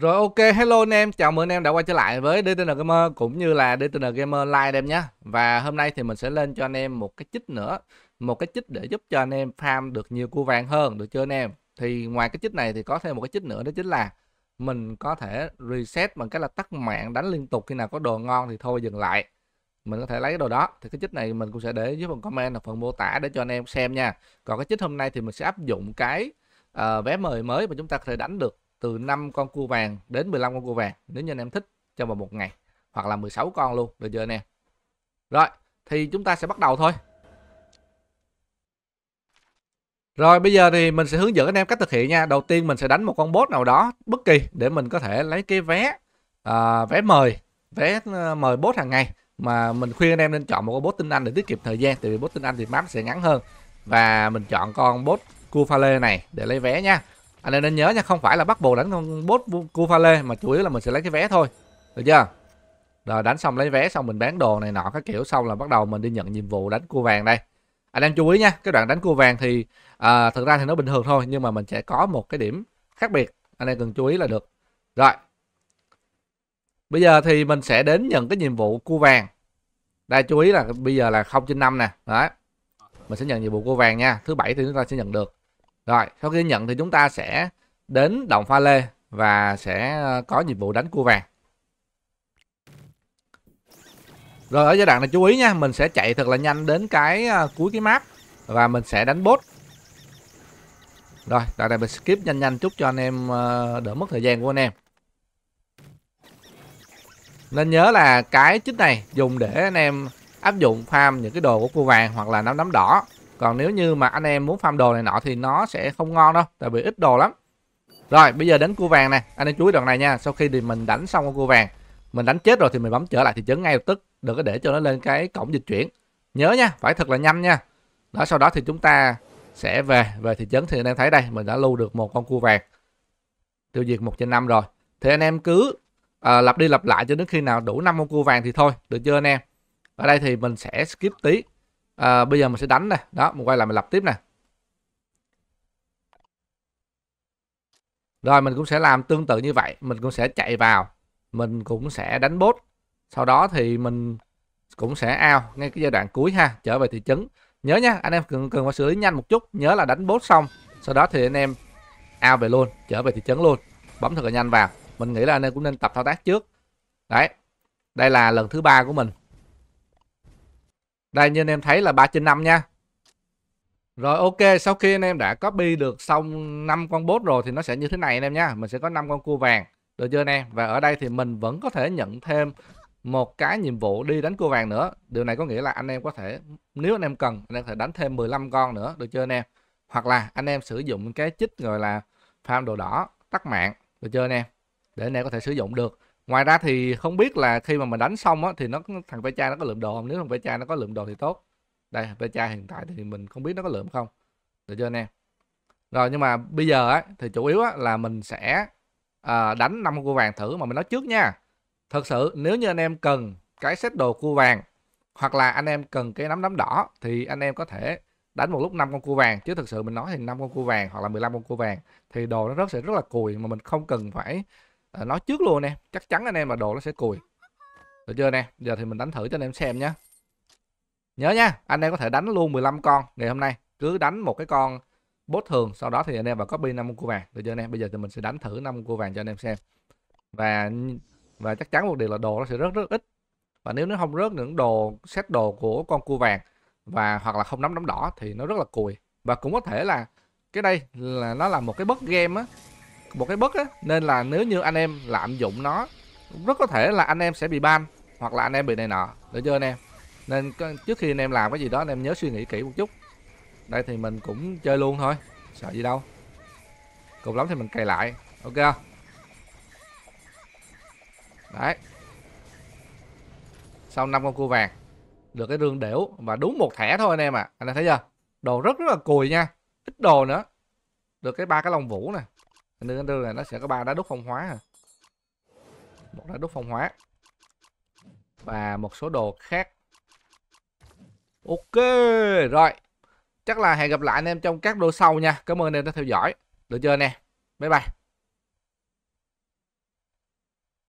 Rồi ok, hello anh em, chào mừng anh em đã quay trở lại với DTN Gamer cũng như là DTN Gamer Live em nhé. Và hôm nay thì mình sẽ lên cho anh em một cái chích nữa, một cái chích để giúp cho anh em farm được nhiều cua vàng hơn, được chưa anh em? Thì ngoài cái chích này thì có thêm một cái chích nữa đó chính là mình có thể reset bằng cách là tắt mạng đánh liên tục khi nào có đồ ngon thì thôi dừng lại. Mình có thể lấy cái đồ đó, thì cái chích này mình cũng sẽ để dưới phần comment ở phần mô tả để cho anh em xem nha. Còn cái chích hôm nay thì mình sẽ áp dụng cái uh, vé mời mới mà chúng ta có thể đánh được từ 5 con cua vàng đến 15 con cua vàng nếu như anh em thích cho vào một ngày hoặc là 16 con luôn được chưa anh em rồi thì chúng ta sẽ bắt đầu thôi rồi bây giờ thì mình sẽ hướng dẫn anh em cách thực hiện nha đầu tiên mình sẽ đánh một con bot nào đó bất kỳ để mình có thể lấy cái vé à, vé mời vé ờ, mời bot hàng ngày mà mình khuyên anh em nên chọn một con bot tinh anh để tiết kiệm thời gian tại vì bot tinh anh thì map sẽ ngắn hơn và mình chọn con bot cua pha lê này để lấy vé nha anh em nên nhớ nha không phải là bắt buộc đánh con bốt cu pha lê mà chủ yếu là mình sẽ lấy cái vé thôi được chưa rồi đánh xong lấy vé xong mình bán đồ này nọ các kiểu xong là bắt đầu mình đi nhận nhiệm vụ đánh cua vàng đây anh em chú ý nha cái đoạn đánh cua vàng thì à, thực ra thì nó bình thường thôi nhưng mà mình sẽ có một cái điểm khác biệt anh em cần chú ý là được rồi bây giờ thì mình sẽ đến nhận cái nhiệm vụ cua vàng đây chú ý là bây giờ là không trên năm nè đấy mình sẽ nhận nhiệm vụ cua vàng nha thứ bảy thì chúng ta sẽ nhận được rồi, sau khi nhận thì chúng ta sẽ đến đồng pha lê và sẽ ờ, có nhiệm vụ đánh cua vàng. Rồi ở giai đoạn này chú ý nha, mình sẽ chạy thật là nhanh đến cái ờ, cuối cái map và mình sẽ đánh bot. Rồi, tại đây mình skip nhanh nhanh chút cho anh em ờ, đỡ mất thời gian của anh em. Nên nhớ là cái chích này dùng để anh em áp dụng farm những cái đồ của cua vàng hoặc là nắm nắm đỏ còn nếu như mà anh em muốn farm đồ này nọ thì nó sẽ không ngon đâu tại vì ít đồ lắm rồi bây giờ đến cua vàng này anh em chú ý đoạn này nha sau khi thì mình đánh xong con cua vàng mình đánh chết rồi thì mình bấm trở lại thị trấn ngay lập tức đừng có để cho nó lên cái cổng dịch chuyển nhớ nha phải thật là nhanh nha đó sau đó thì chúng ta sẽ về về thị trấn thì anh em thấy đây mình đã lưu được một con cua vàng tiêu diệt một trên năm rồi thì anh em cứ à, lặp đi lặp lại cho đến khi nào đủ năm con cua vàng thì thôi được chưa anh em ở đây thì mình sẽ skip tí à, bây giờ mình sẽ đánh nè đó mình quay lại mình lập tiếp nè rồi mình cũng sẽ làm tương tự như vậy mình cũng sẽ chạy vào mình cũng sẽ đánh bốt sau đó thì mình cũng sẽ ao ngay cái giai đoạn cuối ha trở về thị trấn nhớ nha anh em cần cần phải xử lý nhanh một chút nhớ là đánh bốt xong sau đó thì anh em ao về luôn trở về thị trấn luôn bấm thật là nhanh vào mình nghĩ là anh em cũng nên tập thao tác trước đấy đây là lần thứ ba của mình đây như anh em thấy là 3 trên 5 nha. Rồi ok, sau khi anh em đã copy được xong 5 con bốt rồi thì nó sẽ như thế này anh em nha. Mình sẽ có 5 con cua vàng. Được chưa anh em? Và ở đây thì mình vẫn có thể nhận thêm một cái nhiệm vụ đi đánh cua vàng nữa. Điều này có nghĩa là anh em có thể nếu anh em cần anh em có thể đánh thêm 15 con nữa, được chưa anh em? Hoặc là anh em sử dụng cái chích gọi là farm đồ đỏ tắt mạng, được chưa anh em? Để anh em có thể sử dụng được ngoài ra thì không biết là khi mà mình đánh xong á thì nó thằng ve chai nó có lượm đồ không nếu thằng ve chai nó có lượm đồ thì tốt đây ve chai hiện tại thì mình không biết nó có lượm không được chưa anh em rồi nhưng mà bây giờ á thì chủ yếu á là mình sẽ à, đánh năm cua vàng thử mà mình nói trước nha thật sự nếu như anh em cần cái set đồ cua vàng hoặc là anh em cần cái nắm nắm đỏ thì anh em có thể đánh một lúc 5 con cua vàng chứ thực sự mình nói thì 5 con cua vàng hoặc là 15 con cua vàng thì đồ nó rất sẽ rất là cùi mà mình không cần phải à, nói trước luôn nè chắc chắn anh em là đồ nó sẽ cùi được chưa nè giờ thì mình đánh thử cho anh em xem nhé nhớ nha anh em có thể đánh luôn 15 con ngày hôm nay cứ đánh một cái con bốt thường sau đó thì anh em vào copy 5 cua vàng được chưa anh em bây giờ thì mình sẽ đánh thử năm cua vàng cho anh em xem và và chắc chắn một điều là đồ nó sẽ rất rất ít và nếu nó không rớt những đồ xét đồ của con cua vàng và hoặc là không nắm nắm đỏ thì nó rất là cùi và cũng có thể là cái đây là nó là một cái bất game á một cái bất á nên là nếu như anh em lạm dụng nó rất có thể là anh em sẽ bị ban hoặc là anh em bị này nọ được chưa anh em nên trước khi anh em làm cái gì đó anh em nhớ suy nghĩ kỹ một chút đây thì mình cũng chơi luôn thôi sợ gì đâu cùng lắm thì mình cày lại ok đấy sau năm con cua vàng được cái rương đểu và đúng một thẻ thôi anh em ạ à. anh em thấy chưa đồ rất rất là cùi nha ít đồ nữa được cái ba cái lông vũ này Under Under này nó sẽ có ba đá đúc phong hóa à. Một đá đúc phong hóa. Và một số đồ khác. Ok, rồi. Chắc là hẹn gặp lại anh em trong các đô sau nha. Cảm ơn anh em đã theo dõi. Được chưa nè? Bye bye.